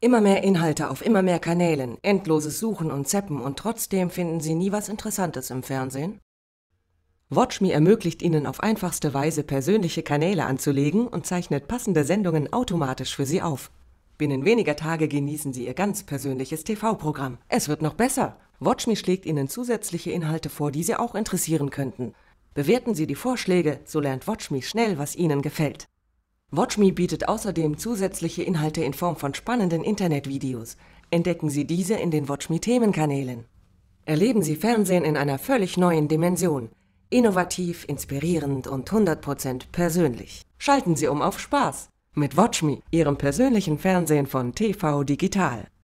Immer mehr Inhalte auf immer mehr Kanälen, endloses Suchen und Zeppen und trotzdem finden Sie nie was Interessantes im Fernsehen? WatchMe ermöglicht Ihnen auf einfachste Weise persönliche Kanäle anzulegen und zeichnet passende Sendungen automatisch für Sie auf. Binnen weniger Tage genießen Sie Ihr ganz persönliches TV-Programm. Es wird noch besser. WatchMe schlägt Ihnen zusätzliche Inhalte vor, die Sie auch interessieren könnten. Bewerten Sie die Vorschläge, so lernt WatchMe schnell, was Ihnen gefällt. WatchMe bietet außerdem zusätzliche Inhalte in Form von spannenden Internetvideos. Entdecken Sie diese in den WatchMe-Themenkanälen. Erleben Sie Fernsehen in einer völlig neuen Dimension. Innovativ, inspirierend und 100% persönlich. Schalten Sie um auf Spaß mit WatchMe, Ihrem persönlichen Fernsehen von TV Digital.